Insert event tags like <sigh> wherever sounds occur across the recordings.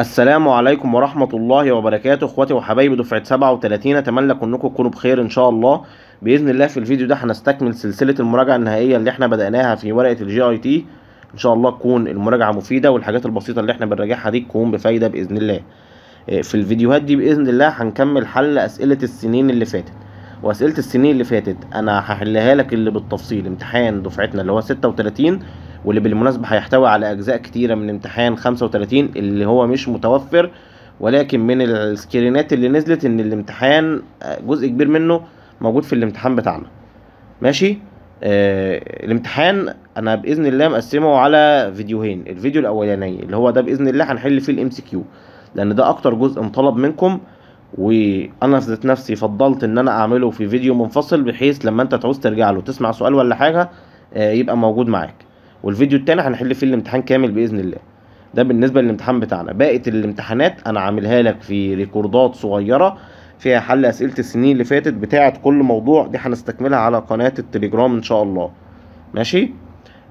السلام عليكم ورحمة الله وبركاته اخواتي وحبايبي دفعة 37 اتمنى انكم تكونوا بخير ان شاء الله باذن الله في الفيديو ده هنستكمل سلسلة المراجعة النهائية اللي احنا بدأناها في ورقة الجي اي تي ان شاء الله تكون المراجعة مفيدة والحاجات البسيطة اللي احنا بنراجعها دي تكون بفايدة باذن الله آه، في الفيديوهات دي باذن الله هنكمل حل اسئلة السنين اللي فاتت واسئلة السنين اللي فاتت انا هحلها لك اللي بالتفصيل امتحان دفعتنا اللي هو 36 واللي بالمناسبة هيحتوي على أجزاء كتيرة من امتحان 35 اللي هو مش متوفر ولكن من السكرينات اللي نزلت إن الامتحان آه، جزء كبير منه موجود في الامتحان بتاعنا ماشي آه الامتحان انا باذن الله مقسمه على فيديوهين الفيديو الاولاني اللي هو ده باذن الله هنحل فيه الام سي كيو لان ده اكتر جزء انطلب منكم وانا ذات نفسي فضلت ان انا اعمله في فيديو منفصل بحيث لما انت تعوز ترجع له تسمع سؤال ولا حاجه آه، يبقى موجود معاك والفيديو التاني هنحل فيه الامتحان كامل باذن الله ده بالنسبه للامتحان بتاعنا باقي الامتحانات انا عاملها لك في ريكوردات صغيره فيها حل اسئله السنين اللي فاتت بتاعه كل موضوع دي هنستكملها على قناه التليجرام ان شاء الله ماشي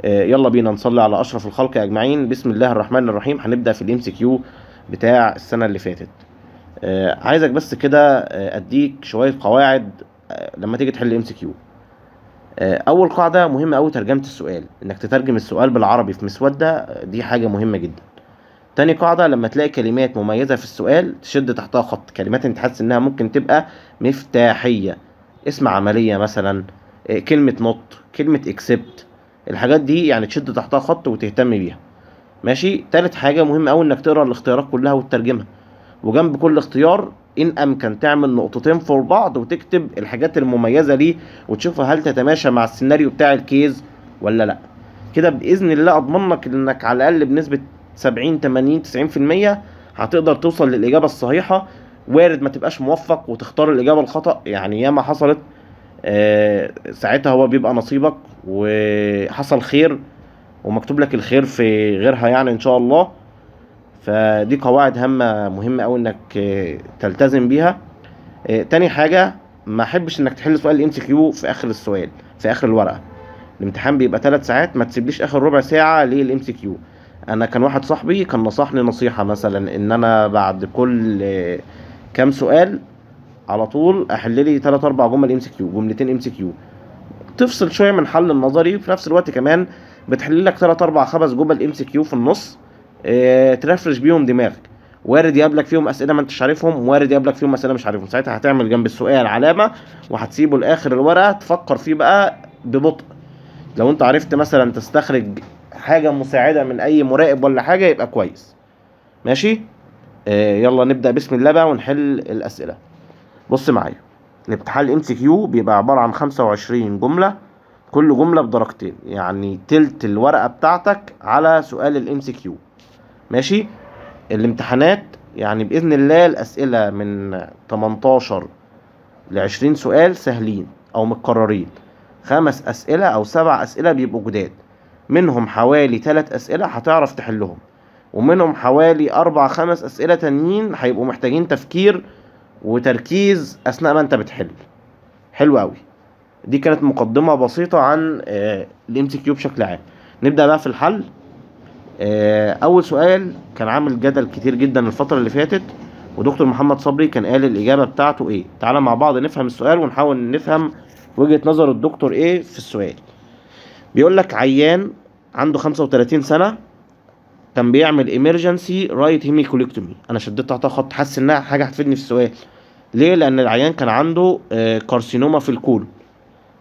آه، يلا بينا نصلي على اشرف الخلق اجمعين بسم الله الرحمن الرحيم هنبدا في الام سي كيو بتاع السنه اللي فاتت آه، عايزك بس كده آه، اديك شويه قواعد لما تيجي تحل الام سي كيو آه، اول قاعده مهمه قوي ترجمه السؤال انك تترجم السؤال بالعربي في مسوده دي حاجه مهمه جدا تاني قاعده لما تلاقي كلمات مميزه في السؤال تشد تحتها خط كلمات انت حاسس انها ممكن تبقى مفتاحيه اسم عمليه مثلا آه، كلمه نط كلمه اكسبت الحاجات دي يعني تشد تحتها خط وتهتم بيها ماشي تالت حاجه مهمه قوي انك تقرا الاختيارات كلها وتترجمها وجنب كل اختيار ان امكن تعمل نقطتين فور بعض وتكتب الحاجات المميزه ليه وتشوفها هل تتماشى مع السيناريو بتاع الكيز ولا لا كده باذن الله اضمن لك انك على الاقل بنسبه 70 80 90% هتقدر توصل للاجابه الصحيحه وارد ما تبقاش موفق وتختار الاجابه الخطا يعني ياما حصلت آه، ساعتها هو بيبقى نصيبك وحصل خير ومكتوب لك الخير في غيرها يعني ان شاء الله فدي قواعد هامه مهمه قوي انك آه، تلتزم بيها آه، تاني حاجه ما احبش انك تحل سؤال الام سي كيو في اخر السؤال في اخر الورقه الامتحان بيبقى ثلاث ساعات ما تسيبليش اخر ربع ساعه للام سي كيو انا كان واحد صاحبي كان نصحني نصيحه مثلا ان انا بعد كل آه، كام سؤال على طول احل لي ثلاث اربع جمل ام سي كيو جملتين ام سي كيو تفصل شويه من حل النظري في نفس الوقت كمان بتحل لك ثلاث اربع خمس جمل ام سي كيو في النص آه، ترفرش بيهم دماغك وارد يقابلك فيهم اسئله ما انتش عارفهم وارد يقابلك فيهم اسئله مش عارفهم ساعتها هتعمل جنب السؤال علامه وهتسيبه لاخر الورقه تفكر فيه بقى ببطء لو انت عرفت مثلا تستخرج حاجه مساعده من اي مراقب ولا حاجه يبقى كويس ماشي آه يلا نبدا بسم الله بقى ونحل الاسئله بص معايا الامتحان الام سي كيو بيبقى عباره عن 25 جمله كل جمله بدرجتين يعني تلت الورقه بتاعتك على سؤال الام سي كيو ماشي الامتحانات يعني باذن الله الاسئله من 18 ل 20 سؤال سهلين او متكررين خمس اسئله او سبع اسئله بيبقوا جداد منهم حوالي ثلاث اسئله هتعرف تحلهم ومنهم حوالي اربع خمس اسئله تانيين هيبقوا محتاجين تفكير وتركيز اثناء ما انت بتحل حلو قوي دي كانت مقدمه بسيطه عن الام سي كيو بشكل عام نبدا بقى في الحل آه، اول سؤال كان عامل جدل كتير جدا الفتره اللي فاتت ودكتور محمد صبري كان قال الاجابه بتاعته ايه تعالى مع بعض نفهم السؤال ونحاول نفهم وجهه نظر الدكتور ايه في السؤال بيقول لك عيان عنده 35 سنه كان بيعمل ايمرجنسي رايت هيميكوليكتومي انا شديت تحتها خط حاسس انها حاجه هتفيدني في السؤال ليه لان العيان كان عنده كارسينوما آه، في الكول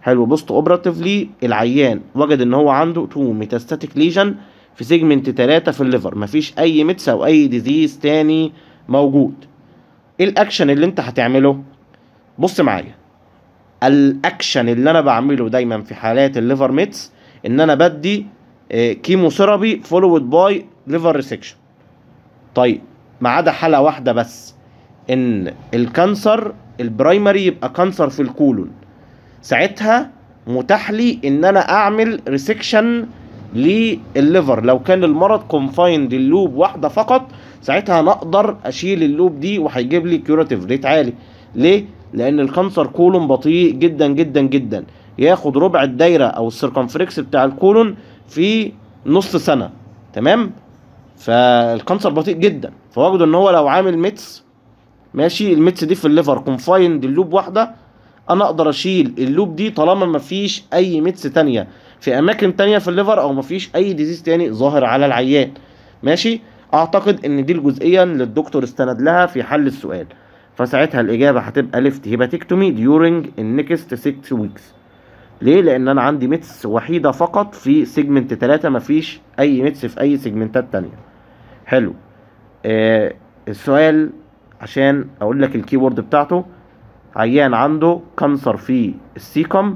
حلو بوست اوبراتيفلي العيان وجد ان هو عنده تو ميتاستاتيك ليجن في سيجمنت 3 في الليفر مفيش اي ميتس او اي ديزيز تاني موجود ايه الاكشن اللي انت هتعمله بص معايا الاكشن اللي انا بعمله دايما في حالات الليفر ميتس ان انا بدي كيمو ثيرابي فولود باي ليفر ريسكشن طيب ما عدا حاله واحده بس ان الكانسر البرايمري يبقى كانسر في الكولون ساعتها متاح لي ان انا اعمل ريسكشن للليفر لو كان المرض كونفايند اللوب واحده فقط ساعتها انا اقدر اشيل اللوب دي وهيجيب لي كيوراتيف ريت عالي ليه لان الكانسر كولون بطيء جدا جدا جدا ياخد ربع الدايره او السيركمفريكس بتاع الكولون في نص سنه تمام فالكانسر بطيء جدا فوجدوا ان هو لو عامل ميتس ماشي الميتس دي في الليفر كونفايند اللوب واحده انا اقدر اشيل اللوب دي طالما مفيش اي ميتس تانية في اماكن تانية في الليفر او مفيش اي ديزيز تاني ظاهر على العيان ماشي اعتقد ان دي الجزئيه اللي الدكتور استند لها في حل السؤال فساعتها الاجابه هتبقى لفت هيباتكتومي ديورنج النكست 6 ويكس ليه لان انا عندي ميتس وحيده فقط في سيجمنت 3 مفيش اي ميتس في اي سيجمنتات تانية حلو آه السؤال عشان اقول لك الكيورد بتاعته عيان عنده كانسر في السيكم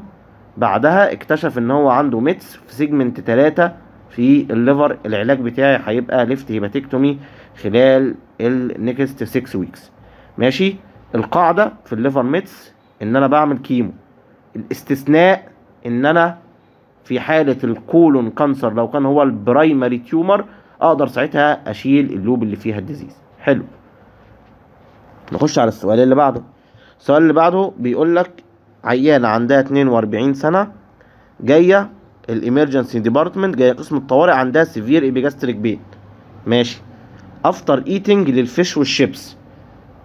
بعدها اكتشف ان هو عنده ميتس في سيجمنت 3 في الليفر العلاج بتاعي هيبقى ليفت هيباتكتومي خلال النكست 6 ويكس ماشي القاعده في الليفر ميتس ان انا بعمل كيمو الاستثناء ان انا في حاله الكولون كانسر لو كان هو البرايمري تيومر اقدر ساعتها اشيل اللوب اللي فيها الديزيز حلو نخش على السؤال اللي بعده السؤال اللي بعده بيقول لك عيانه عندها 42 سنه جايه الامرجنسي ديبارتمنت جايه قسم الطوارئ عندها سيفير ايبيجاستريك بين ماشي افتر ايتنج للفيش والشيبس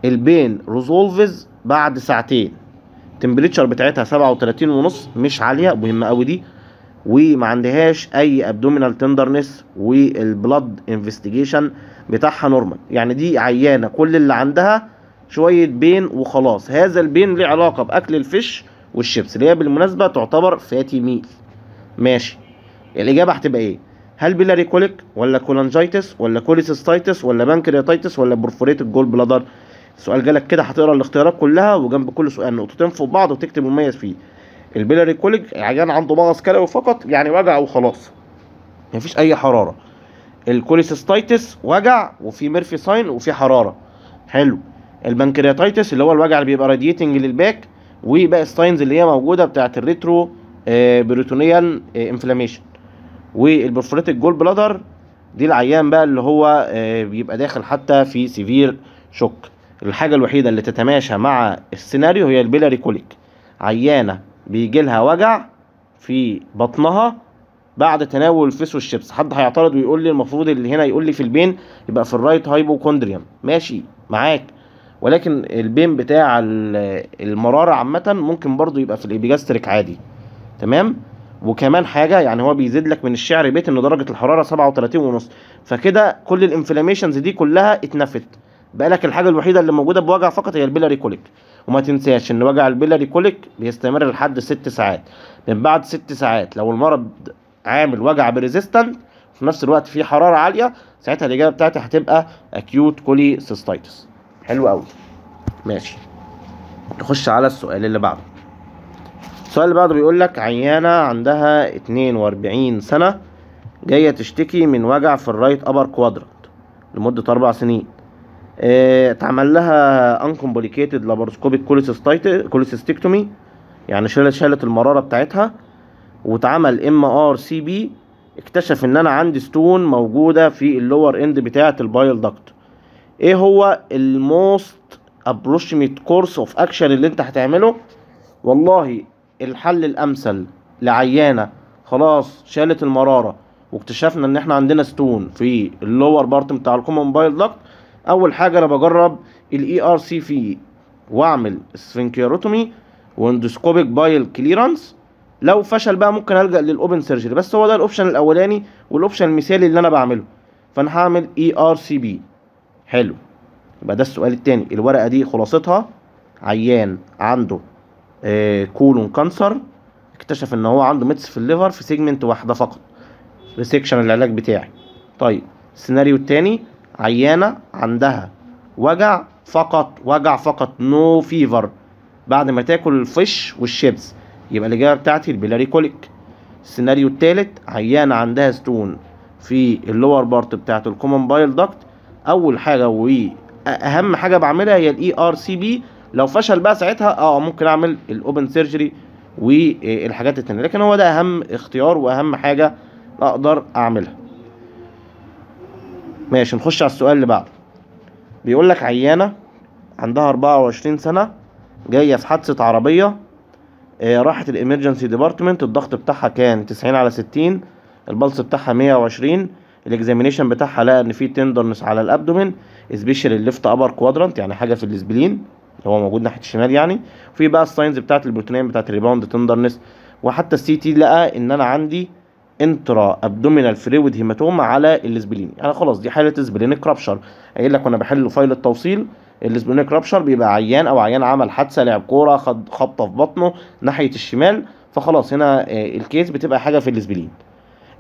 البين ريزولفز بعد ساعتين التمبريتشر بتاعتها 37 ونص مش عاليه مهمه قوي دي وما عندهاش اي ابدومينال تندرنس والبلاد انفستيجيشن بتاعها نورمال يعني دي عيانه كل اللي عندها شويه بين وخلاص هذا البين له علاقه باكل الفش والشيبس اللي هي بالمناسبه تعتبر فاتي ميل ماشي الاجابه هتبقى ايه هل بيلاري كوليك ولا كولانجيتس ولا كوليسيستيتس ولا بانكرياتايتس ولا بورفوريت الجول بلادر السؤال جالك كده هتقرا الاختيارات كلها وجنب كل سؤال نقطتين فوق بعض وتكتب مميز فيه البيلاري كوليك عيان عنده مغص كلوي فقط يعني وجع وخلاص مفيش اي حراره الكوليسيستيتس وجع وفي ميرفي ساين وفي حراره حلو البنكرياتيتس اللي هو الوجع اللي بيبقى راديتنج للباك وباقي الساينز اللي هي موجوده بتاعت الريترو آه، بروتونيال انفلاميشن آه، والبرفوريتد جول بلادر دي العيان بقى اللي هو آه، بيبقى داخل حتى في سيفير شوك الحاجه الوحيده اللي تتماشى مع السيناريو هي البيلاري كوليك عيانه بيجي لها وجع في بطنها بعد تناول الفيس والشيبس حد هيعترض ويقول لي المفروض اللي هنا يقول لي في البين يبقى في الرايت هايبوكوندريوم ماشي معاك ولكن البين بتاع المرارة عامة ممكن برضو يبقى في الإبيجاستريك عادي تمام وكمان حاجة يعني هو بيزيد لك من الشعر بيت إن درجة الحرارة 37 ونص فكده كل الانفلاميشنز دي كلها اتنفت بقى لك الحاجة الوحيدة اللي موجودة بوجع فقط هي البيلاري كوليك وما تنساش إن وجع البيلاري كوليك بيستمر لحد ست ساعات من بعد ست ساعات لو المرض عامل وجع بريزيستنت في نفس الوقت في حرارة عالية ساعتها الإجابة بتاعتي هتبقى أكيوت كولي سيستيتس حلو قوي ماشي نخش على السؤال اللي بعده السؤال اللي بعده بيقول لك عيانة عندها 42 سنة جاية تشتكي من وجع في الرايت أبر كوادرات لمدة أربع سنين آه، اتعمل لها انكمبليكيتد لاباروسكوبيك كوليسيستكتومي يعني شالت شالت المرارة بتاعتها واتعمل ام ار سي بي اكتشف ان انا عندي ستون موجودة في اللور اند بتاعة البايل دكت ايه هو الموست ابروشيميت كورس اوف اكشن اللي انت هتعمله والله الحل الامثل لعيانه خلاص شالت المراره واكتشفنا ان احنا عندنا ستون في اللور بارت بتاع الكومن بايل دكت اول حاجه انا بجرب الاي ار e سي في واعمل سفنكيروتومي واندوسكوبيك بايل كليرانس لو فشل بقى ممكن الجا للاوبن سيرجري بس هو ده الاوبشن الاولاني والاوبشن المثالي اللي انا بعمله فانا هعمل اي ار سي بي حلو يبقى ده السؤال التاني الورقه دي خلاصتها عيان عنده آه كولون كانسر اكتشف ان هو عنده ميتس في الليفر في سيجمنت واحده فقط ريسكشن العلاج بتاعي طيب السيناريو التاني عيانه عندها وجع فقط وجع فقط نو no فيفر بعد ما تاكل الفش والشيبس يبقى الاجابه بتاعتي البيلاري كوليك السيناريو التالت عيانه عندها ستون في اللور بارت بتاعت الكومن بايل داكت اول حاجه واهم حاجه بعملها هي الاي ار سي بي لو فشل بقى ساعتها اه ممكن اعمل الاوبن سيرجري والحاجات آه، التانية لكن هو ده اهم اختيار واهم حاجه اقدر اعملها ماشي نخش على السؤال اللي بعده بيقول لك عيانه عندها 24 سنه جايه في حادثه عربيه آه راحت الامرجنسي ديبارتمنت الضغط بتاعها كان 90 على 60 البلس بتاعها 120 الاكزامينيشن بتاعها لقى ان في تندرنس على الابدومين سبيشال الليفت ابر كوادرانت يعني حاجه في الاسبلين اللي هو موجود ناحيه الشمال يعني وفي بقى الساينز بتاعت البروتينين بتاعت الريباوند تندرنس وحتى السي تي لقى ان انا عندي انترا ابدومينال فلويد هيماتوما على الاسبلين يعني خلاص دي حاله اسبلينيك رابشر قايل لك وانا بحل فايل التوصيل الاسبلينيك رابشر بيبقى عيان او عيان عمل حادثه لعب كوره خد خبطه في بطنه ناحيه الشمال فخلاص هنا آه، الكيس بتبقى حاجه في الاسبلين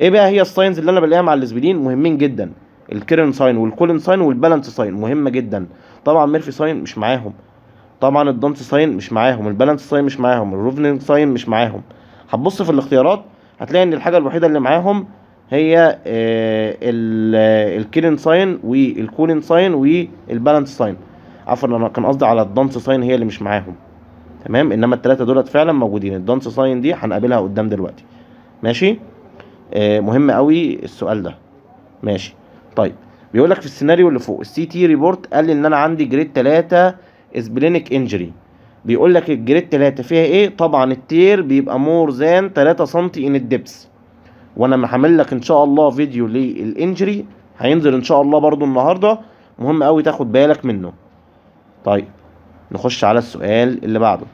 ايه بقى هي الساينز اللي انا بلاقيها مع الليزبيلين مهمين جدا الكيرن ساين والكولن ساين والبالانس ساين مهمه جدا طبعا ميرفي ساين مش معاهم طبعا الدانس ساين مش معاهم البالانس ساين مش معاهم الروفننج ساين مش معاهم هتبص في الاختيارات هتلاقي ان الحاجه الوحيده اللي معاهم هي آه، آه، الكيرن ساين والكولن ساين والبالانس ساين عفوا انا كان قصدي على الدانس ساين هي اللي مش معاهم تمام انما الثلاثه دولت فعلا موجودين الدانس ساين دي هنقابلها قدام دلوقتي ماشي آه، مهم قوي السؤال ده ماشي طيب بيقول لك في السيناريو اللي فوق السي تي ريبورت قال لي ان انا عندي جريد 3 اسبلينك انجري بيقول لك الجريد 3 فيها ايه طبعا التير بيبقى مور ذان 3 سم ان الدبس وانا محمل لك ان شاء الله فيديو للانجري هينزل ان شاء الله برضو النهارده مهم قوي تاخد بالك منه طيب نخش على السؤال اللي بعده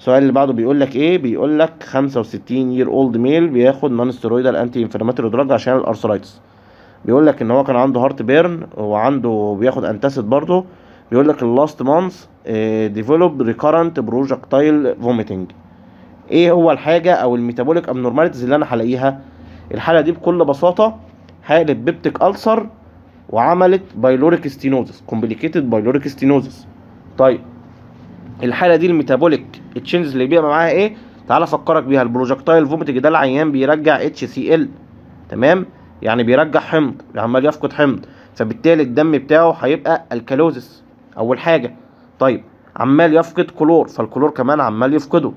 السؤال اللي بعده بيقول لك ايه بيقول لك 65 يير اولد ميل بياخد نون ستيرويدال انتي انفلاماتوري دراج عشان الارثرايتس بيقول لك ان هو كان عنده هارت بيرن وعنده بياخد انتاسيد برضه بيقول لك اللاست مانث ديفلوب ريكارنت بروجكتايل فوميتنج ايه هو الحاجه او الميتابوليك ابنورماليتيز اللي انا هلاقيها الحاله دي بكل بساطه حاله بيبتيك ألسر وعملت بايلوريك ستينوزس كومبليكيتد بايلوريك ستينوزس طيب الحاله دي الميتابوليك تشينز اللي بيبقى معاها ايه تعالى افكرك بيها البروجكتايل فوميتنج ده العيان بيرجع اتش سي ال تمام يعني بيرجع حمض عمال يفقد حمض فبالتالي الدم بتاعه هيبقى الكالوزس اول حاجه طيب عمال يفقد كلور فالكلور كمان عمال يفقده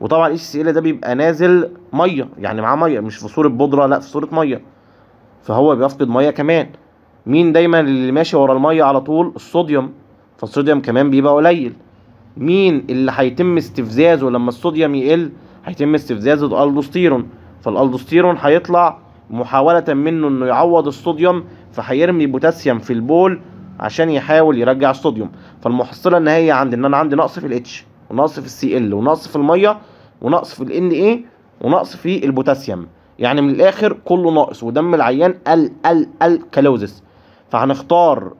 وطبعا اتش سي ال ده بيبقى نازل ميه يعني معاه ميه مش في صوره بودره لا في صوره ميه فهو بيفقد ميه كمان مين دايما اللي ماشي ورا الميه على طول الصوديوم فالصوديوم كمان بيبقى قليل مين اللي هيتم استفزازه لما الصوديوم يقل هيتم استفزازه الالدوستيرون فالالدوستيرون هيطلع محاولة منه انه يعوض الصوديوم فهيرمي بوتاسيوم في البول عشان يحاول يرجع الصوديوم فالمحصلة النهائية عندي ان انا عندي نقص في الاتش ونقص في السي ال ونقص في المية ونقص في الان اي ونقص في البوتاسيوم يعني من الاخر كله ناقص ودم العيان ال ال ال كالوزس فهنختار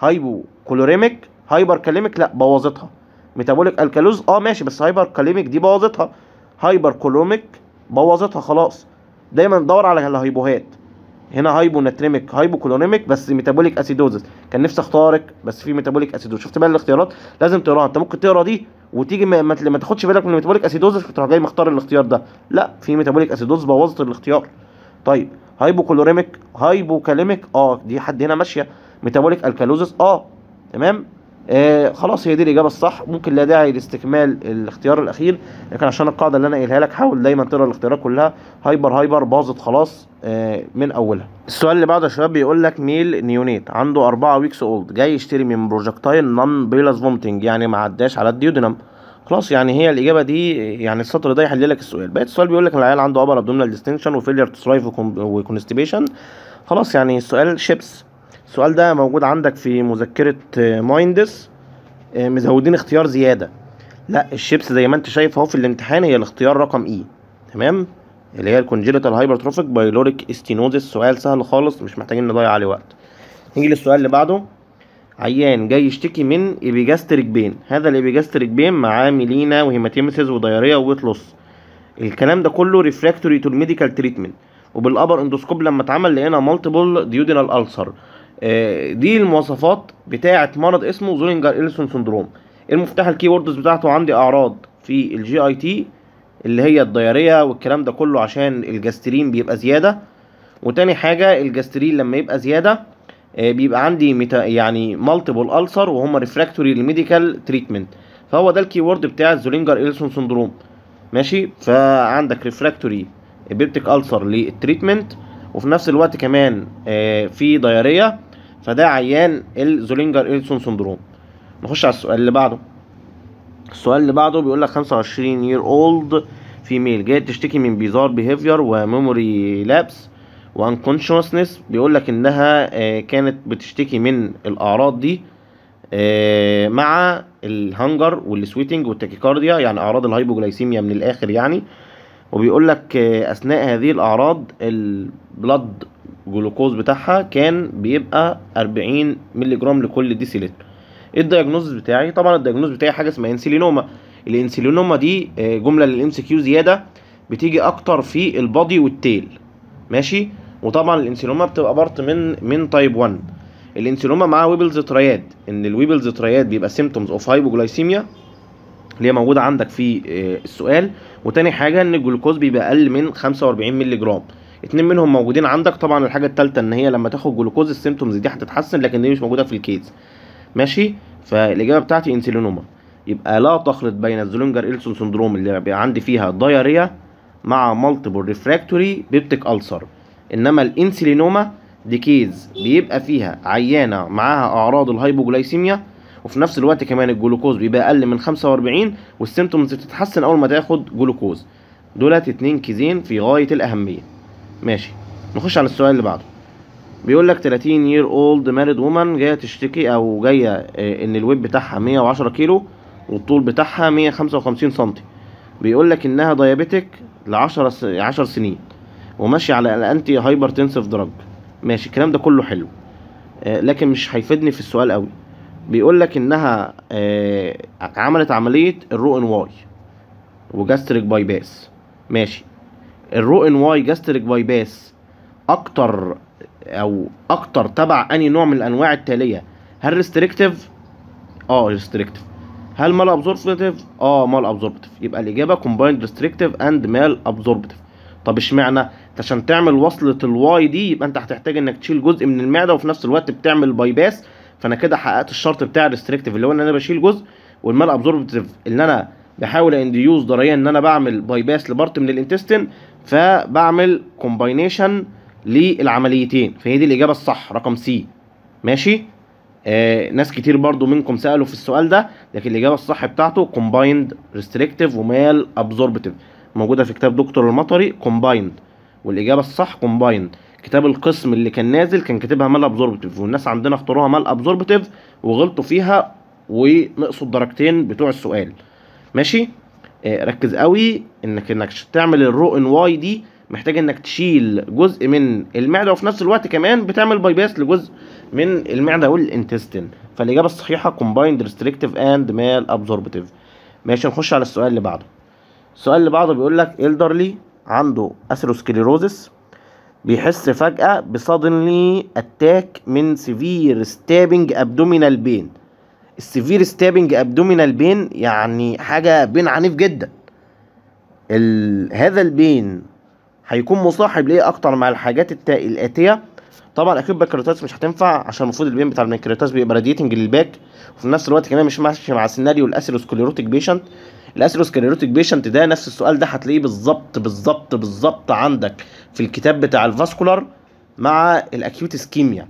هايبو كلوريميك هايبر كاليميك لا بوظتها ميتابوليك الكالوز اه ماشي بس هايبر كاليميك دي بوظتها هايبر كولوميك بوظتها خلاص دايما ندور على الهايبوهات هنا هايبو ناتريميك هايبو كولونيميك بس ميتابوليك اسيدوزس كان نفسي اختارك بس في ميتابوليك اسيدوز شفت بقى الاختيارات لازم تقراها انت ممكن تقرا دي وتيجي ما, ما تاخدش بالك من الميتابوليك اسيدوزس فتروح جاي مختار الاختيار ده لا في ميتابوليك اسيدوز بوظت الاختيار طيب هايبو كولوريميك هايبو كاليميك اه دي حد هنا ماشيه ميتابوليك الكالوزس اه تمام آه خلاص هي دي الاجابه الصح ممكن لا داعي لاستكمال الاختيار الاخير لكن عشان القاعده اللي انا قايلها لك حاول دايما تقرا الاختيارات كلها هايبر هايبر باظت خلاص آه من اولها السؤال اللي بعده يا شباب بيقول لك ميل نيونيت عنده 4 ويكس اولد جاي يشتري من بروجكتايل نون بيلاس فومتنج يعني ما عداش على الديودنم خلاص يعني هي الاجابه دي يعني السطر ده يحل لك السؤال بقيت السؤال بيقول لك العيال عنده ابر ابدومينال ديستنشن وفيلير تو سرايف وكونستيبيشن خلاص يعني السؤال شيبس السؤال ده موجود عندك في مذكرة مايندس آه، آه، مزودين اختيار زيادة لا الشيبس زي ما انت شايف اهو في الامتحان هي الاختيار رقم اي e. تمام اللي هي الكونجينيتال هايبرتروفيك بايلوريك استينوزيس سؤال سهل خالص مش محتاجين نضيع عليه وقت نيجي للسؤال اللي بعده عيان جاي يشتكي من ايبيجاستريك بين هذا الايبيجاستريك بين معاه ميلينا وهيماتيمسيس ودياريه وويت لوس الكلام ده كله ريفراكتوري تو الميديكال تريتمنت وبالابر اندوسكوب لما اتعمل لقينا مالتيبل ديودينال السر آه، دي المواصفات بتاعه مرض اسمه زولينجر إلسون سندروم المفتاح الكيوردز بتاعته عندي اعراض في الجي اي تي اللي هي الضياريه والكلام ده كله عشان الجاسترين بيبقى زياده وتاني حاجه الجاسترين لما يبقى زياده آه، بيبقى عندي ميتا يعني مالتيبل ألسر وهم ريفراكتوري للميديكال تريتمنت فهو ده الكيورد بتاع زولينجر إلسون سندروم ماشي فعندك ريفراكتوري بيبتك ألسر للتريتمنت وفي نفس الوقت كمان آه، في ضياريه فده عيان الزولينجر إيلسون سندروم نخش على السؤال اللي بعده السؤال اللي بعده بيقول لك 25 يير اولد فيميل جاي تشتكي من بيزار بيهيفير وميموري لابس وانكونشنسنس بيقول لك انها آه، كانت بتشتكي من الاعراض دي آه، مع الهنجر والسويتنج والتاكيكارديا يعني اعراض الهايبوجلايسيميا من الاخر يعني وبيقول لك اثناء هذه الاعراض البلد جلوكوز بتاعها كان بيبقى 40 مللي جرام لكل ديسيلتر ايه الدياجنوز بتاعي طبعا الدياجنوز بتاعي حاجه اسمها انسلينوما الانسلينوما دي آه، جمله للام سي كيو زياده بتيجي اكتر في البادي والتيل ماشي وطبعا الانسلينوما بتبقى بارت من من تايب 1 الانسلينوما مع ويبلز ترياد ان الويبلز ترياد بيبقى سيمتومز اوف هايبوجلايسيميا اللي هي موجوده عندك في آه، السؤال وتاني حاجه ان الجلوكوز بيبقى اقل من 45 مللي جرام اتنين منهم موجودين عندك طبعا الحاجه التالتة ان هي لما تاخد جلوكوز السيمتومز دي هتتحسن لكن دي مش موجوده في الكيس ماشي فالاجابه بتاعتي انسلينوما يبقى لا تخلط بين الزولينجر إلسون سندروم اللي بيبقى عندي فيها دايريا مع مالتيبل ريفراكتوري بيبتيك ألسر إنما الإنسلينوما دي كيز بيبقى فيها عيانة معاها أعراض الهايبوجلايسيميا وفي نفس الوقت كمان الجلوكوز بيبقى اقل من 45 والسيمتومز بتتحسن اول ما تاخد جلوكوز دولت اتنين كيزين في غايه الاهميه ماشي نخش على السؤال اللي بعده بيقول لك 30 يير اولد مارد وومن جايه تشتكي او جايه آه، ان الويب بتاعها 110 كيلو والطول بتاعها 155 سم بيقول لك انها دايابيتك ل 10 10 سنين وماشي على الانتي هايبرتنسف درج ماشي الكلام ده كله حلو آه، لكن مش هيفيدني في السؤال قوي بيقول لك انها آه عملت عمليه الرو ان واي وجاستريك باي باس ماشي الرو ان واي جاستريك باي باس اكتر او اكتر تبع اني نوع من الانواع التاليه هل ريستريكتيف اه ريستريكتيف هل مال ابزوربتيف اه مال ابزوربتيف يبقى الاجابه كومبايند ريستريكتيف اند مال ابزوربتيف طب اشمعنى عشان تعمل وصله الواي دي يبقى انت هتحتاج انك تشيل جزء من المعده وفي نفس الوقت بتعمل باي باس فانا كده حققت الشرط بتاع الريستريكتيف اللي هو ان انا بشيل جزء والمال ابزوربتيف ان انا بحاول انديوز ضرريا ان انا بعمل باي باس لبارت من الانتستين فبعمل كومباينيشن للعمليتين فهي دي الاجابه الصح رقم سي ماشي آه ناس كتير برضو منكم سالوا في السؤال ده لكن الاجابه الصح بتاعته كومبايند ريستريكتيف ومال ابزوربتيف موجوده في كتاب دكتور المطري كومبايند والاجابه الصح كومبايند كتاب القسم اللي كان نازل كان كاتبها مال ابزوربتيف والناس عندنا اختاروها مال ابزوربتيف وغلطوا فيها ونقصوا الدرجتين بتوع السؤال ماشي آه ركز قوي انك انك تعمل الرو ان واي دي محتاج انك تشيل جزء من المعده وفي نفس الوقت كمان بتعمل باي باس لجزء من المعده والانتستين فالاجابه الصحيحه كومبايند ريستريكتيف اند مال ابزوربتيف ماشي نخش على السؤال اللي بعده السؤال اللي بعده بيقول لك الدرلي عنده اثيروسكليروزس بيحس فجأة بصادنلي اتاك من سيفير ستابنج ابدومينال بين السيفير ستابنج ابدومينال بين يعني حاجة بين عنيف جدا ال... هذا البين هيكون مصاحب ليه اكتر مع الحاجات الت... الاتية طبعا اكيد باكريتاس مش هتنفع عشان المفروض البين بتاع الميكريتاس بيبقى راديتنج للباك وفي نفس الوقت كمان مش ماشي مع سيناريو الاسيروسكليروتيك بيشنت الاثيروسكليروتيك بيشنت ده نفس السؤال ده هتلاقيه بالظبط بالظبط بالظبط عندك في الكتاب بتاع الفاسكولار مع الاكيوت اسكيميا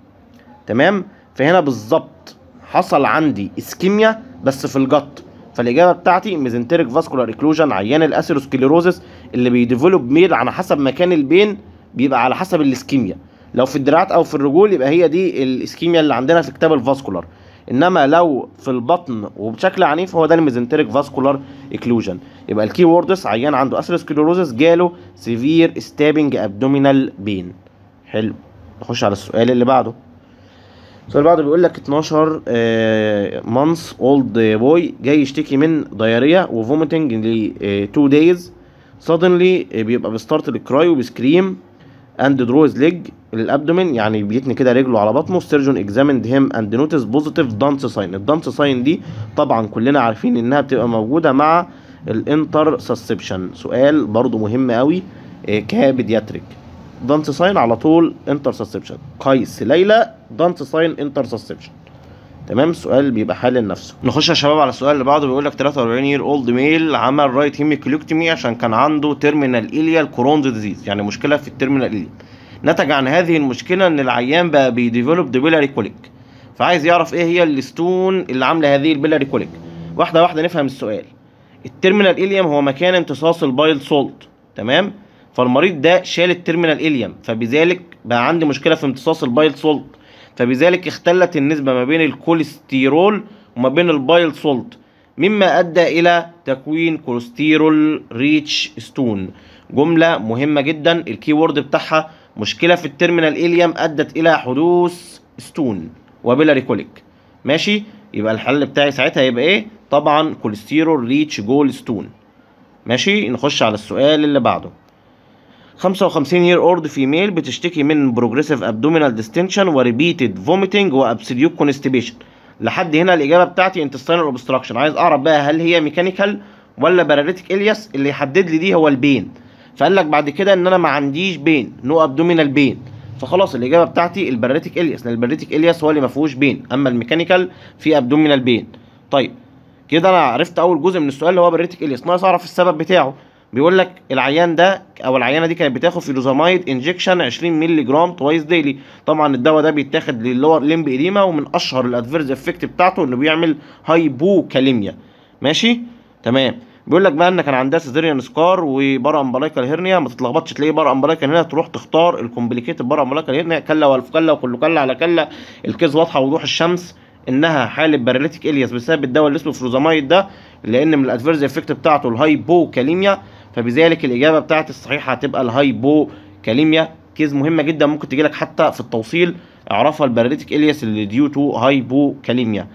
تمام فهنا بالظبط حصل عندي اسكيميا بس في الجط فالاجابه بتاعتي ميزنتريك فاسكولار اكلوجن عيان الاثيروسكليروزس اللي بيديفلوب ميل على حسب مكان البين بيبقى على حسب الاسكيميا لو في الدراعات او في الرجول يبقى هي دي الاسكيميا اللي عندنا في كتاب الفاسكولار انما لو في البطن وبشكل عنيف هو ده الميزنتريك فاسكولار اكلوجن يبقى الكي ووردس عيان عنده اثيروسكلروزس جاله سيفير ستابنج ابدومينال بين حلو نخش على السؤال اللي بعده السؤال اللي بعده بيقول لك 12 مانس اولد بوي جاي يشتكي من دايريا وفوميتنج ل 2 دايز suddenly آه، بيبقى بيستارت الكراي وبيسكريم اند دروز ليج الابدومين يعني بيتني كده رجله على بطنه السيرجون اكزامند هيم اند نوتس بوزيتيف دانس ساين الدانس ساين دي طبعا كلنا عارفين انها بتبقى موجوده مع الانتر سسبشن سؤال برضو مهم قوي آه، كبيدياتريك دانس ساين على طول انتر سسبشن قيس ليلى دانس ساين انتر سسبشن تمام السؤال بيبقى حال لنفسه نخش يا شباب على السؤال اللي بعده بيقول لك 43 يير اولد ميل عمل رايت هيميكلوكتومي عشان كان عنده تيرمينال ايليال كورونز ديزيز يعني مشكله في التيرمينال ايليال نتج عن هذه المشكله ان العيان بقى بيديفلوب بيلاري كوليك فعايز يعرف ايه هي الستون اللي عامله هذه البيلاري كوليك واحده واحده نفهم السؤال التيرمينال اليم هو مكان امتصاص البايل سولت تمام فالمريض ده شال التيرمينال اليم فبذلك بقى عندي مشكله في امتصاص البايل سولت فبذلك اختلت النسبه ما بين الكوليسترول وما بين البايل سولت مما ادى الى تكوين كوليسترول ريتش ستون جمله مهمه جدا الكي وورد بتاعها مشكلة في التيرمينال إليم أدت إلى حدوث ستون وبيلاري كوليك ماشي يبقى الحل بتاعي ساعتها هيبقى إيه طبعا كوليسترول ريتش جول ستون ماشي نخش على السؤال اللي بعده 55 يير اولد فيميل بتشتكي من بروجريسيف ابدومينال ديستنشن وريبيتد فوميتنج وابسوليوت كونستيبيشن لحد هنا الاجابه بتاعتي انتستينال اوبستراكشن عايز اعرف بقى هل هي ميكانيكال ولا باراليتيك الياس اللي يحدد لي دي هو البين فقال لك بعد كده ان انا ما عنديش بين نو ابدومينال بين فخلاص الاجابه بتاعتي البريتيك الياس لان البريتيك الياس هو اللي ما فيهوش بين اما الميكانيكال في ابدومينال بين طيب كده انا عرفت اول جزء من السؤال اللي هو بريتيك الياس ناقص اعرف السبب بتاعه بيقول لك العيان ده او العيانه دي كانت بتاخد فيلوزامايد انجكشن 20 مللي جرام توايس ديلي طبعا الدواء ده بيتاخد للور لمب اديما ومن اشهر الادفيرز افكت بتاعته انه بيعمل هايبوكاليميا ماشي تمام بيقول لك بقى ان كان عندها سيزيريان سكار وبرا امبلايكال هيرنيا ما تتلخبطش تلاقي برا امبلايكال هنا تروح تختار الكومبليكيتد برا امبلايكال هيرنيا كلا والف كلا وكله كلا على كلا الكيس واضحه وضوح الشمس انها حاله باراليتيك الياس بسبب الدواء اللي اسمه فروزامايد ده لان من الادفيرز افكت بتاعته الهايبوكاليميا فبذلك الاجابه بتاعت الصحيحه هتبقى الهايبوكاليميا كيز مهمه جدا ممكن تجي لك حتى في التوصيل اعرفها الباراليتيك الياس اللي ديو تو هايبوكاليميا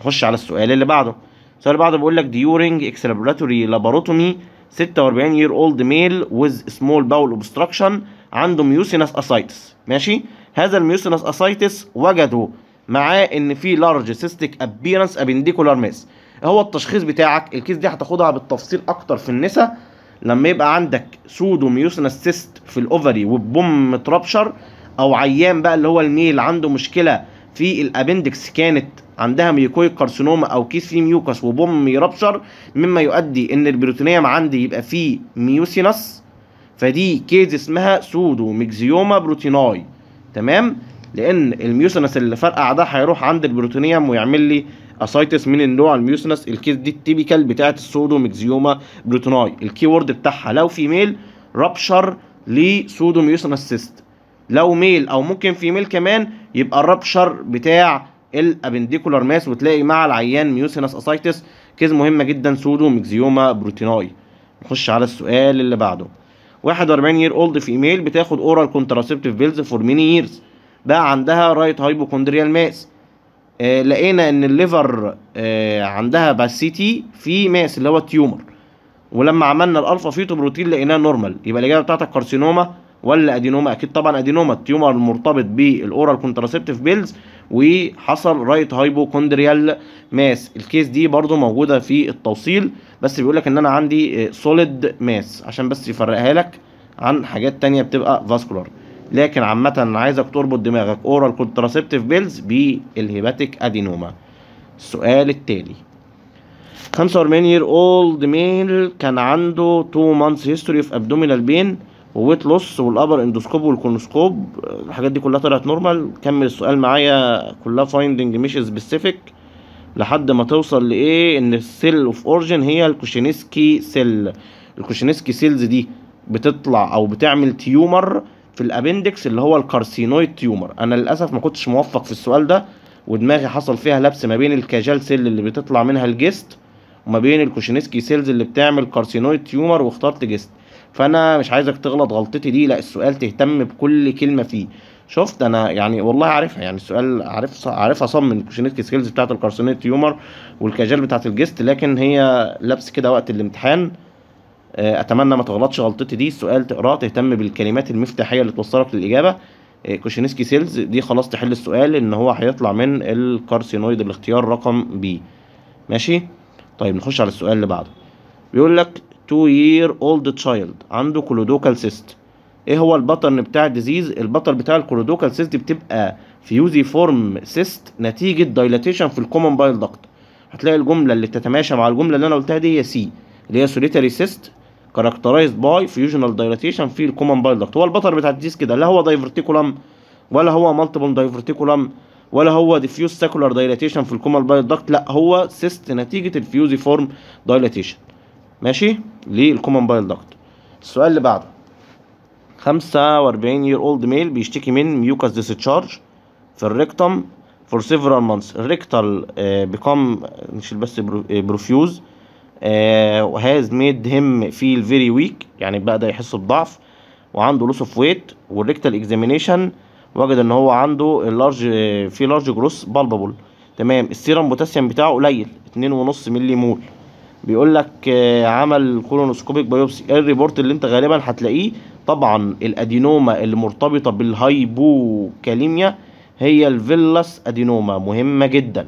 نخش على السؤال اللي بعده سؤال بعده بيقول لك ديورنج اكسلابراتوري لابروتومي 46 يير اولد ميل ويز سمول باول اوبستراكشن عنده ميوسينس اسايتس ماشي هذا الميوسينس اسايتس وجدوا معاه ان في لارج سيستيك ابيرنس ابنديكولار ماس هو التشخيص بتاعك الكيس دي هتاخدها بالتفصيل اكتر في النسا لما يبقى عندك سودو ميوسينس سيست في الاوفري وبوم ترابشر او عيان بقى اللي هو الميل عنده مشكله في الابندكس كانت عندها ميوكويد كارسينوما او كيسي ميوكس وبوم ميرابشر مما يؤدي ان البروتونيوم عندي يبقى فيه ميوسينس فدي كيز اسمها سودو ميكزيوما بروتيناي تمام لان الميوسينس اللي فرقع ده هيروح عند البروتونيوم ويعمل لي اسايتس من النوع الميوسينس الكيس دي التيبيكال بتاعه السودو ميكزيوما بروتيناي الكي وورد بتاعها لو في ميل رابشر لسودو ميوسينس سيست لو ميل او ممكن فيميل كمان يبقى الرابشر بتاع الابنديكولار ماس وتلاقي مع العيان ميوسينس اسايتس كيز مهمه جدا سودو ميكزيوما بروتيناي نخش على السؤال اللي بعده 41 يير اولد فيميل بتاخد اورال كونتراسبتيف بيلز فور ميني ييرز بقى عندها رايت هايبوكوندريال ماس آه لقينا ان الليفر آه عندها باسيتي في ماس اللي هو التيومر ولما عملنا الالفا فيتو بروتين لقيناه نورمال يبقى الاجابه بتاعتك كارسينوما ولا ادينوما اكيد طبعا ادينوما التيومر المرتبط بالاورال كونتراسبتيف بيلز وحصل رايت هايبو كوندريال ماس الكيس دي برضو موجوده في التوصيل بس بيقول لك ان انا عندي سوليد ماس عشان بس يفرقها لك عن حاجات تانية بتبقى فاسكولار لكن عامه انا عايزك تربط دماغك اورال كونتراسبتيف بيلز بالهيباتيك ادينوما السؤال التالي 45 year old male كان عنده 2 months history of abdominal pain وويت لوس والابر اندوسكوب والكونسكوب الحاجات دي كلها طلعت نورمال كمل السؤال معايا كلها فايندنج مش سبيسيفيك لحد ما توصل لايه ان السيل اوف اورجن هي الكوشينسكي سيل الكوشينسكي سيلز دي بتطلع او بتعمل تيومر في الابندكس اللي هو الكارسينويد تيومر انا للاسف ما كنتش موفق في السؤال ده ودماغي حصل فيها لبس ما بين الكاجال سيل اللي بتطلع منها الجست وما بين الكوشينسكي سيلز اللي بتعمل كارسينويد تيومر واخترت جست فانا مش عايزك تغلط غلطتي دي لا السؤال تهتم بكل كلمه فيه شفت انا يعني والله عارفها يعني السؤال عارف عارفها صم الكوشنيتك سكيلز بتاعت الكارسونيت يومر والكاجال بتاعت الجست لكن هي لبس كده وقت الامتحان آه، اتمنى ما تغلطش غلطتي دي السؤال تقراه تهتم بالكلمات المفتاحيه اللي توصلك للاجابه كوشينسكي آه، سيلز دي خلاص تحل السؤال ان هو هيطلع من الكارسينويد الاختيار رقم بي ماشي طيب نخش على السؤال اللي بعده بيقول لك تو يير اولد تشايلد عنده كلودوكال سيست ايه هو البطن بتاع الديزيز البطن بتاع الكلودوكال سيست بتبقى فيوزي فورم سيست نتيجه دايلاتيشن في الكومن بايل دكت هتلاقي الجمله اللي تتماشى مع الجمله اللي انا قلتها دي هي سي اللي هي سوليتري سيست كاركترايزد باي فيوجنال دايلاتيشن في الكومن بايل دكت هو البطن بتاع الديزيز كده لا هو دايفرتيكولم ولا هو مالتيبل دايفرتيكولم ولا هو ديفيوز ساكولار دايلاتيشن في الكومن بايل دكت لا هو سيست نتيجه الفيوزي فورم دايلاتيشن ماشي للكومن بايل داكت السؤال اللي بعده 45 يير اولد ميل بيشتكي من ميوكاس ديسشارج في الريكتم فور سيفرال مانثس الريكتال بيكم مش بس بروفيوز وهاز ميد هيم فيل فيري ويك يعني بقى ده يحس بضعف وعنده لوس اوف ويت والريكتال اكزامينيشن وجد ان هو عنده اللارج آه، في لارج جروس بالبابل تمام السيرم بوتاسيوم بتاعه قليل 2.5 مللي مول بيقول لك آه، عمل كولونوسكوبيك بايوبسي إيه الريبورت اللي انت غالبا هتلاقيه طبعا الادينوما اللي مرتبطه بالهايبوكاليميا هي الفيلاس ادينوما مهمه جدا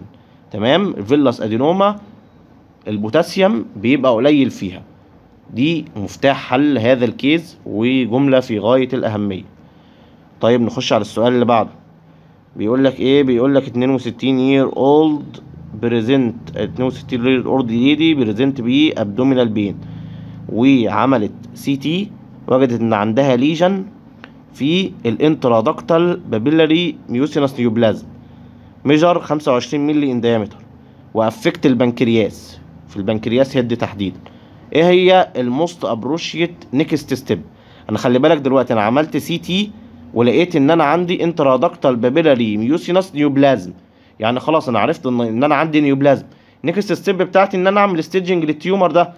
تمام الفيلاس ادينوما البوتاسيوم بيبقى قليل فيها دي مفتاح حل هذا الكيس وجمله في غايه الاهميه طيب نخش على السؤال اللي بعده بيقول لك ايه بيقول لك 62 يير اولد بريزنت 62 لير الاورد ليدي بريزنت بي ابدومينال بين وعملت سي تي وجدت ان عندها ليجن في الانترادكتال بابيلاري ميوسينس نيوبلازم ميجر 25 مللي ان دايمتر وافكت البنكرياس في البنكرياس هيد تحديدا ايه هي الموست ابروشيت نيكست ستيب انا خلي بالك دلوقتي انا عملت سي تي ولقيت ان انا عندي انترادكتال بابيلاري ميوسينس نيوبلازم يعني خلاص انا عرفت ان, انا عندي نيوبلازم نيكست ستيب بتاعتي ان انا اعمل ستيجنج للتيومر ده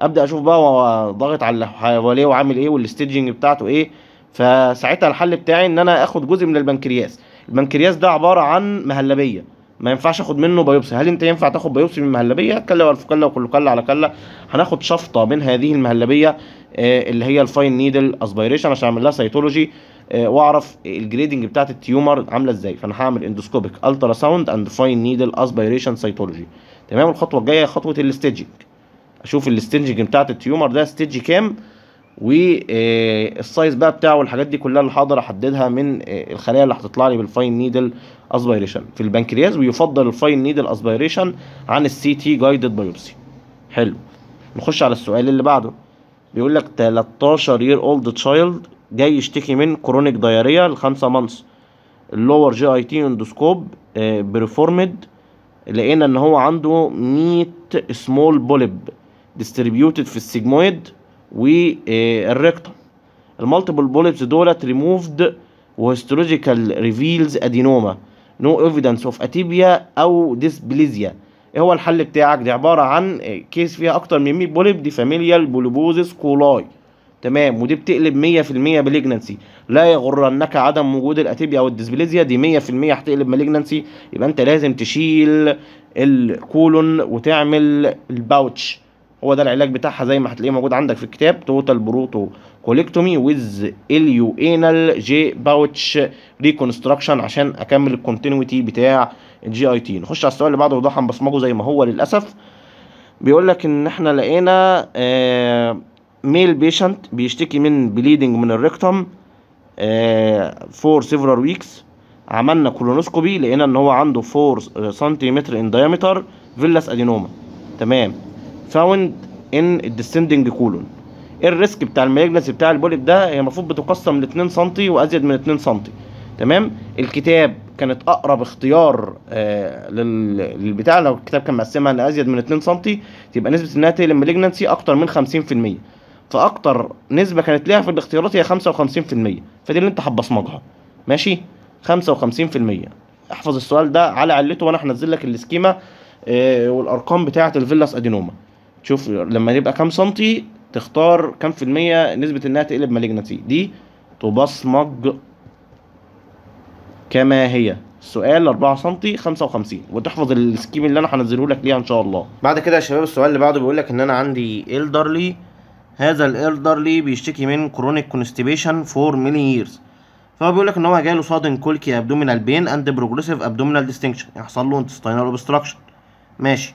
ابدا اشوف بقى هو ضاغط على اللي حواليه وعامل ايه والستيجنج بتاعته ايه فساعتها الحل بتاعي ان انا اخد جزء من البنكرياس البنكرياس ده عباره عن مهلبيه ما ينفعش اخد منه بيوبسي هل انت ينفع تاخد بيوبسي من مهلبيه كلا ولا كلا وكل كلا على كلا هناخد شفطه من هذه المهلبيه آه، اللي هي الفاين نيدل اسبيريشن عشان اعمل لها سيتولوجي آه، واعرف الجريدنج بتاعت التيومر عامله ازاي فانا هعمل اندوسكوبيك الترا ساوند اند فاين نيدل اسبيريشن سيتولوجي تمام الخطوه الجايه خطوه الاستيجنج اشوف الاستيجنج بتاعت التيومر ده ستيج كام والسايز آه، بقى بتاعه والحاجات دي كلها اللي هقدر احددها من آه، الخلايا اللي هتطلع لي بالفاين نيدل اسبيريشن في البنكرياس ويفضل الفاين نيدل اسبيريشن عن السي تي جايدد بايوبسي حلو نخش على السؤال اللي بعده بيقول لك 13 year old child جاي يشتكي من كرونيك دايريا لخمسة مانس اللور جي اي تي اندوسكوب بريفورمد لقينا ان هو عنده 100 سمول بولب ديستريبيوتد في السيجمويد والريكتم المالتيبل بوليبس دولت ريموفد وهيستولوجيكال ريفيلز ادينوما نو ايفيدنس اوف اتيبيا او ديسبليزيا ايه هو الحل بتاعك دي عباره عن كيس آه، فيها اكتر من 100 بولب دي فاميليال بولوبوزس كولاي تمام ودي بتقلب 100% مالجنسي لا يغرنك عدم وجود الاتيبيا او الديسبليزيا دي 100% هتقلب مالجنسي يبقى انت لازم تشيل الكولون وتعمل الباوتش هو ده العلاج بتاعها زي ما هتلاقيه موجود عندك في الكتاب توتال بروتو كوليكتومي ويز اليو انال جي باوتش ريكونستراكشن عشان اكمل الكونتينيوتي بتاع الجي اي تي نخش على السؤال اللي بعده وضحا بصمجه زي ما هو للاسف بيقول لك ان احنا لقينا آه ميل بيشنت بيشتكي من بليدنج من الريكتم فور سيفرال ويكس عملنا كولونوسكوبي لقينا ان هو عنده 4 سنتيمتر ان دايمتر فيلاس ادينوما تمام فاوند ان الديسندنج كولون ايه الريسك بتاع المالجنس بتاع البوليب ده هي المفروض بتقسم ل 2 سم وازيد من 2 سم تمام الكتاب كانت اقرب اختيار آه للبتاع لو الكتاب كان مقسمها لازيد من 2 سم تبقى نسبه انها تقلب مالجنسي اكتر من 50% فاكتر نسبه كانت ليها في الاختيارات هي 55% فدي اللي انت هتبصمجها ماشي 55% احفظ السؤال ده على علته وانا هنزل لك السكيما آه، والارقام بتاعه الفيلاس ادينوما شوف لما يبقى كام سنتي تختار كام في المية نسبة انها تقلب مالجنتي دي تبصمج كما هي السؤال 4 سم 55 وتحفظ السكيم اللي انا هنزله لك ليها ان شاء الله بعد كده يا شباب السؤال اللي بعده بيقول لك ان انا عندي elderly هذا الالدرلي بيشتكي من كرونيك كونستيبيشن فور ميني ييرز فهو بيقول لك ان هو جاله صادن كولكي ابدومينال بين اند بروجريسيف ابدومينال ديستنكشن يحصل له انتستينال اوبستراكشن ماشي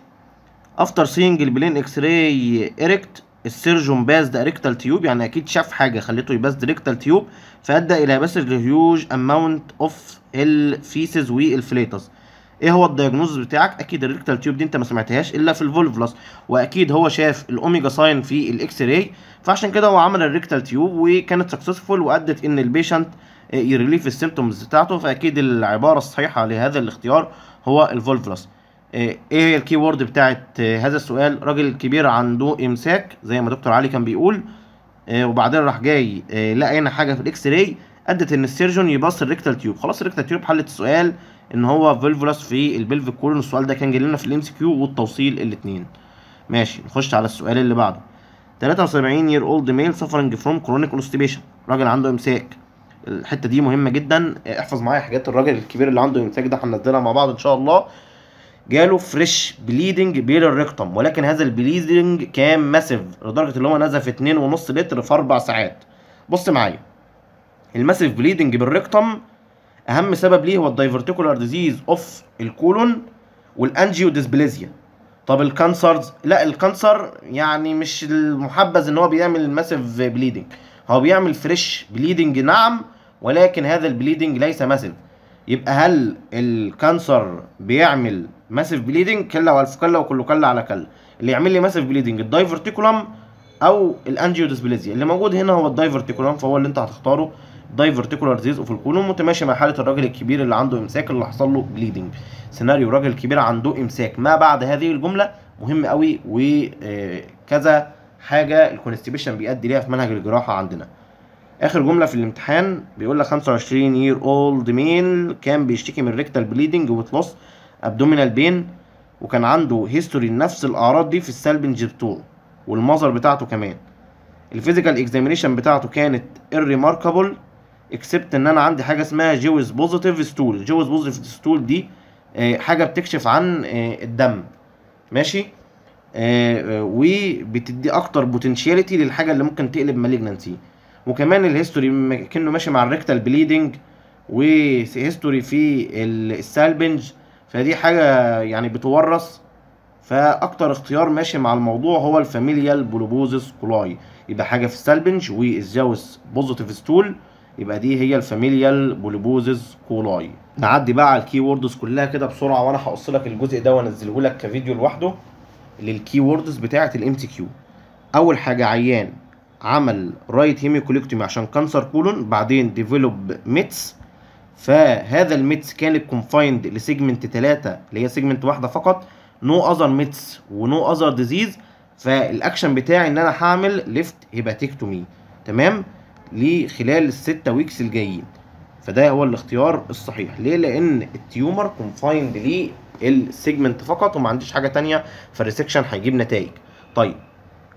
افتر سينج البلين اكس راي اريكت السيرجون باز ده ريكتال تيوب يعني اكيد شاف حاجه خليته يباز ريكتال تيوب فادى الى باسج هيوج اماونت اوف الفيسز والفليتس ايه هو الدايجنوز بتاعك اكيد الريكتال تيوب دي انت ما سمعتهاش الا في الفولفلس واكيد هو شاف الاوميجا ساين في الاكس راي فعشان كده هو عمل الريكتال تيوب وكانت سكسسفول وادت ان البيشنت يريليف السيمتومز بتاعته فاكيد العباره الصحيحه لهذا الاختيار هو الفولفلس ايه هي الكي وورد بتاعت هذا السؤال راجل كبير عنده امساك زي ما دكتور علي كان بيقول آه، وبعدين راح جاي آه، لقى هنا حاجه في الاكس راي ادت ان السيرجون يبص الريكتال تيوب خلاص الريكتال تيوب حلت السؤال ان هو فيلفولاس في البلف كولون السؤال ده كان جاي لنا في الام سي كيو والتوصيل الاثنين ماشي نخش على السؤال اللي بعده 73 يير اولد ميل سفرنج فروم كرونيك اونستيبيشن راجل عنده امساك الحته دي مهمه جدا احفظ معايا حاجات الراجل الكبير اللي عنده امساك ده هننزلها مع بعض ان شاء الله جاله فريش بليدنج بير الركتم ولكن هذا البليدنج كان ماسيف لدرجه ان هو نزف 2.5 لتر في اربع ساعات بص معايا الماسيف بليدنج بالريكتم اهم سبب ليه هو الدايفرتيكولار ديزيز اوف الكولون والانجيو ديسبليزيا طب الكانسرز لا الكانسر يعني مش المحبذ ان هو بيعمل ماسيف بليدنج هو بيعمل فريش بليدنج نعم ولكن هذا البليدنج ليس ماسيف يبقى هل الكانسر بيعمل ماسيف بليدنج كلا والف كلا وكل كلا على كلا اللي يعمل لي ماسيف بليدنج الدايفرتيكولم او الانجيو ديسبليزيا اللي موجود هنا هو الدايفرتيكولم فهو اللي انت هتختاره diverticular ديز اوف الكولون متماشي مع حاله الراجل الكبير اللي عنده امساك اللي حصل له بليدنج سيناريو راجل كبير عنده امساك ما بعد هذه الجمله مهم قوي وكذا آه، حاجه الكونستيبيشن بيؤدي ليها في منهج الجراحه عندنا اخر جمله في الامتحان بيقول لك 25 يير اولد مين كان بيشتكي من ريكتال بليدنج وتلوس ابدومينال بين وكان عنده هيستوري نفس الاعراض دي في السلبنج بتوعه والمظهر بتاعته كمان الفيزيكال اكزامينشن بتاعته كانت ريماركابل اكسبت ان انا عندي حاجه اسمها جيوز بوزيتيف ستول جيوز بوزيتيف ستول دي آه، حاجه بتكشف عن آه، الدم ماشي آه، وبتدي اكتر بوتنشاليتي للحاجه اللي ممكن تقلب مالجنانسي وكمان الهيستوري كانه ماشي مع الريكتال بليدنج وهيستوري في السالبنج فدي حاجه يعني بتورث فاكتر اختيار ماشي مع الموضوع هو الفاميليال بولوبوزس كولاي يبقى حاجه في السالبنج والزاوس بوزيتيف ستول يبقى دي هي الفاميليال بوليبوزز كولاي نعدي بقى على الكي ووردز كلها كده بسرعه وانا هقص لك الجزء ده وانزله لك كفيديو لوحده للكي ووردز بتاعه الام تي كيو اول حاجه عيان عمل رايت هيميكوليكتومي عشان كانسر كولون بعدين ديفلوب ميتس فهذا الميتس كانت كونفايند لسيجمنت 3 اللي هي سيجمنت واحده فقط نو اذر ميتس ونو اذر ديزيز فالاكشن بتاعي ان انا هعمل ليفت هيباتيكتومي تمام لخلال الستة ويكس الجايين فده هو الاختيار الصحيح ليه لان التيومر كونفايند ليه السيجمنت فقط وما عنديش حاجه تانية فالريسكشن هيجيب نتائج طيب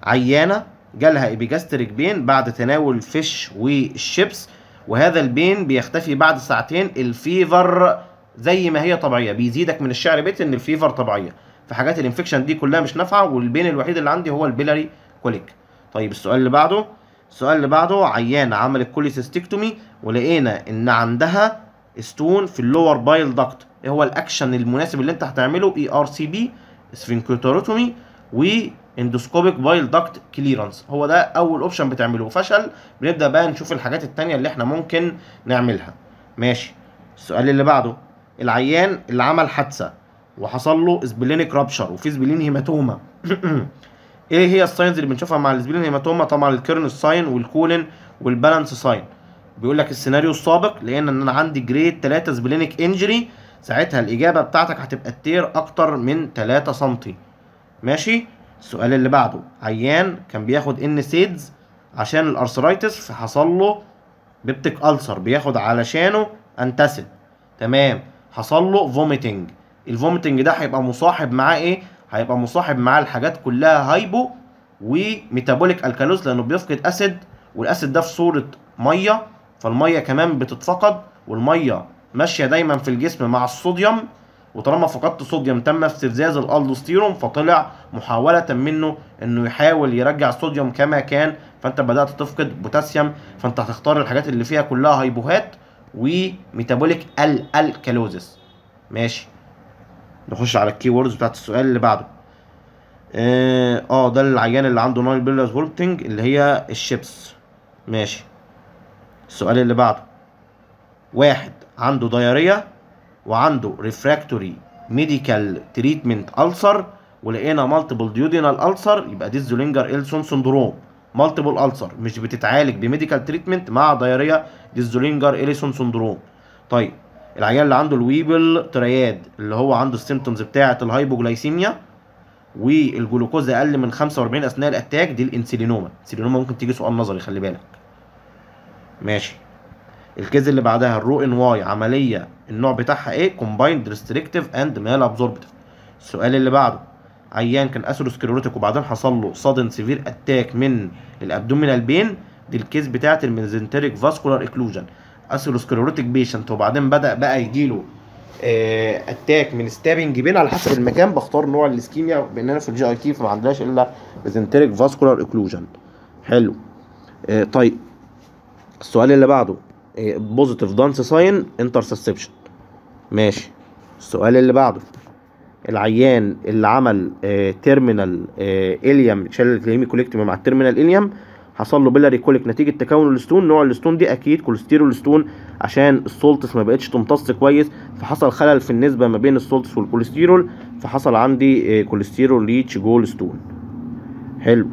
عيانه جالها ايبيجاستريك بين بعد تناول الفيش والشيبس وهذا البين بيختفي بعد ساعتين الفيفر زي ما هي طبيعيه بيزيدك من الشعر بيت ان الفيفر طبيعيه فحاجات الانفكشن دي كلها مش نافعه والبين الوحيد اللي عندي هو البيلاري كوليك طيب السؤال اللي بعده السؤال اللي بعده عيانة عملت كوليسيستكتومي ولقينا إن عندها ستون في اللور بايل داكت إيه هو الأكشن المناسب اللي أنت هتعمله إي آر سي بي سفنكتوروتومي واندوسكوبيك بايل داكت كليرنس هو ده أول أوبشن بتعمله فشل بنبدأ بقى نشوف الحاجات التانية اللي إحنا ممكن نعملها ماشي السؤال اللي بعده العيان اللي عمل حادثة وحصل له سبلينك رابشر وفي سبلين هيماتوما <clears throat> ايه هي الساينز اللي بنشوفها مع الاسبلين هيماتوما طبعا الكيرن ساين والكولن والبالانس ساين بيقول لك السيناريو السابق لان ان انا عندي جريد 3 سبلينك انجري ساعتها الاجابه بتاعتك هتبقى التير اكتر من 3 سم ماشي السؤال اللي بعده عيان كان بياخد ان سيدز عشان الارثرايتس فحصل له بيبتك ألسر بياخد علشانه انتسد تمام حصل له فوميتنج الفوميتنج ده هيبقى مصاحب معاه ايه هيبقى مصاحب معاه الحاجات كلها هايبو وميتابوليك الكالوز لانه بيفقد اسيد والاسيد ده في صوره ميه فالميه كمان بتتفقد والميه ماشيه دايما في الجسم مع الصوديوم وطالما فقدت صوديوم تم استفزاز الالدوستيرون فطلع محاوله منه انه يحاول يرجع الصوديوم كما كان فانت بدات تفقد بوتاسيوم فانت هتختار الحاجات اللي فيها كلها هايبوهات وميتابوليك الالكالوزيس ماشي نخش على الكي ووردز بتاعت السؤال اللي بعده اه, آه، ده العيان اللي عنده نايل بيلرز فولتنج اللي هي الشيبس ماشي السؤال اللي بعده واحد عنده دايريه وعنده ريفراكتوري ميديكال تريتمنت ألسر ولقينا مالتيبل ديودينال ألسر يبقى دي الزولينجر إلسون سندروم مالتيبل ألسر مش بتتعالج بميديكال تريتمنت مع دايريه دي الزولينجر إلسون سندروم طيب العيان اللي عنده الويبل ترياد اللي هو عنده السيمتومز بتاعه الهايبوجلايسيميا والجلوكوز اقل من 45 اثناء الاتاك دي الانسولينوما الانسولينوما ممكن تيجي سؤال نظري خلي بالك ماشي الكيز اللي بعدها الرو ان واي عمليه النوع بتاعها ايه كومبايند ريستريكتيف اند مال ابزوربتيف السؤال اللي بعده عيان كان اثيروسكليروتيك وبعدين حصل له صادن سيفير اتاك من الابدومينال بين دي الكيس بتاعت الميزنتريك فاسكولار اكلوجن اثيروسكليروتيك بيشنت وبعدين بدا بقى يجيله آه اتاك من ستابنج بين على حسب المكان بختار نوع الاسكيميا بان انا في الجي اي تي فما عندناش الا بزنتريك فاسكولار اوكلوجن حلو آه طيب السؤال اللي بعده بوزيتيف دانس ساين انترسبشن ماشي السؤال اللي بعده العيان اللي عمل تيرمينال اليم شلل كليمي كوليكتومي مع التيرمينال اليم حصل له بيلاري كوليك نتيجه تكون الستون نوع الستون دي اكيد كوليسترول ستون عشان السولتس ما بقتش تمتص كويس فحصل خلل في النسبه ما بين السولتس والكوليسترول فحصل عندي آه، كوليسترول ريتش جول ستون حلو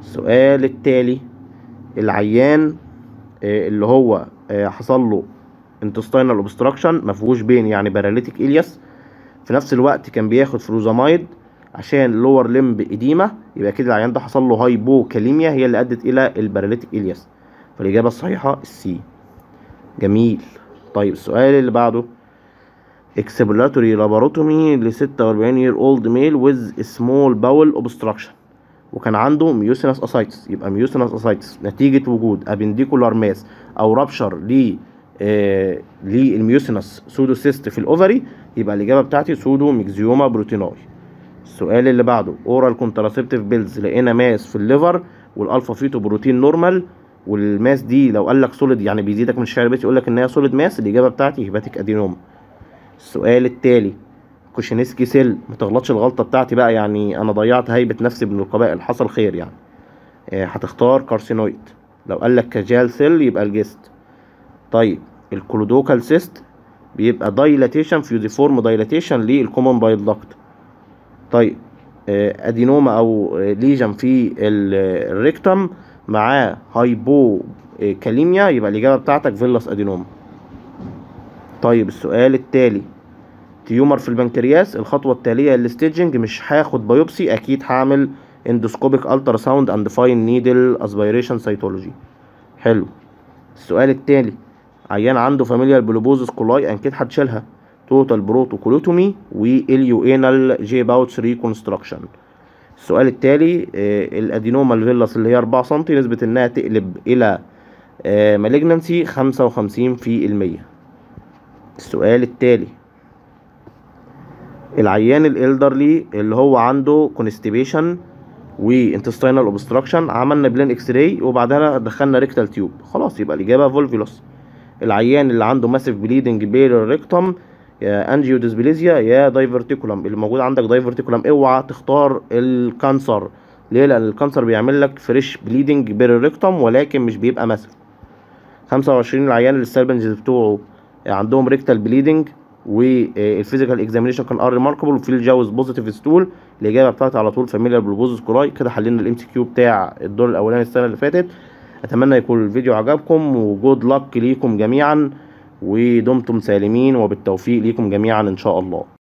السؤال التالي العيان آه، اللي هو آه، حصل له انتستينال اوبستراكشن ما فيهوش بين يعني باراليتيك الياس في نفس الوقت كان بياخد فلوزامايد عشان لور لمب اديمه يبقى كده العيان ده حصل له هايبوكاليميا هي اللي ادت الى الباراليتيك الياس فالاجابه الصحيحه السي جميل طيب السؤال اللي بعده اكسبلاتوري لاباروتومي ل 46 يير اولد ميل ويز سمول باول اوبستراكشن وكان عنده ميوسينس اسايتس يبقى ميوسينس اسايتس نتيجه وجود ابنديكولار ماس او رابشر ل آه للميوسينس سودوسيست في الاوفري يبقى الاجابه بتاعتي سودو ميكزيوما بروتينوي السؤال اللي بعده اورال كونتراسبتيف بيلز لقينا ماس في الليفر والالفا فيتو بروتين نورمال والماس دي لو قال لك سوليد يعني بيزيدك من الشعر بيت يقول لك ان هي سوليد ماس الاجابه بتاعتي هيباتيك ادينوما السؤال التالي كوشينسكي سيل ما تغلطش الغلطه بتاعتي بقى يعني انا ضيعت هيبه نفسي من القبائل حصل خير يعني آه هتختار كارسينويد لو قال لك كاجال سيل يبقى الجست طيب الكلودوكال سيست بيبقى دايلاتيشن فيوزيفورم دايلاتيشن للكومون بايل داكت طيب آه، ادينوما او آه، ليجن في آه، الريكتم معاه هايبو كاليميا يبقى الاجابه بتاعتك فيلاس ادينوما طيب السؤال التالي تيومر في البنكرياس الخطوه التاليه الاستيجنج مش هاخد بايوبسي اكيد هعمل اندوسكوبيك الترا ساوند اند فاين نيدل اسبيريشن سيتولوجي حلو السؤال التالي عيان عنده فاميليال بلوبوزس كولاي اكيد هتشيلها توتال بروتوكولوتومي واليو انال جي باوتس ريكونستراكشن السؤال التالي آه، الادينوما الفيلاس اللي هي 4 سم نسبه انها تقلب الى آه، مالجنسي 55 في المية السؤال التالي العيان الالدرلي اللي هو عنده كونستيبيشن وانتستينال اوبستراكشن عملنا بلين اكس راي وبعدها دخلنا ريكتال تيوب خلاص يبقى الاجابه فولفيلوس العيان اللي عنده ماسيف بليدنج بيلر ريكتوم يا انجيو ديسبليزيا يا دايفرتيكولم اللي موجود عندك دايفرتيكولم اوعى تختار الكانسر ليه لان الكانسر بيعمل لك فريش بليدنج بيريكتوم ولكن مش بيبقى ماسك 25 العيان اللي السيربنجز بتوعه آه، عندهم ريكتال بليدنج والفيزيكال اكزامينشن كان ار ريماركبل وفي الجاوز بوزيتيف ستول الاجابه بتاعتي على طول فاميليا بلوبوزس كوراي كده حلينا الام سي كيو بتاع الدور الاولاني السنه اللي فاتت اتمنى يكون الفيديو عجبكم وجود لك ليكم جميعا ودمتم سالمين وبالتوفيق ليكم جميعا ان شاء الله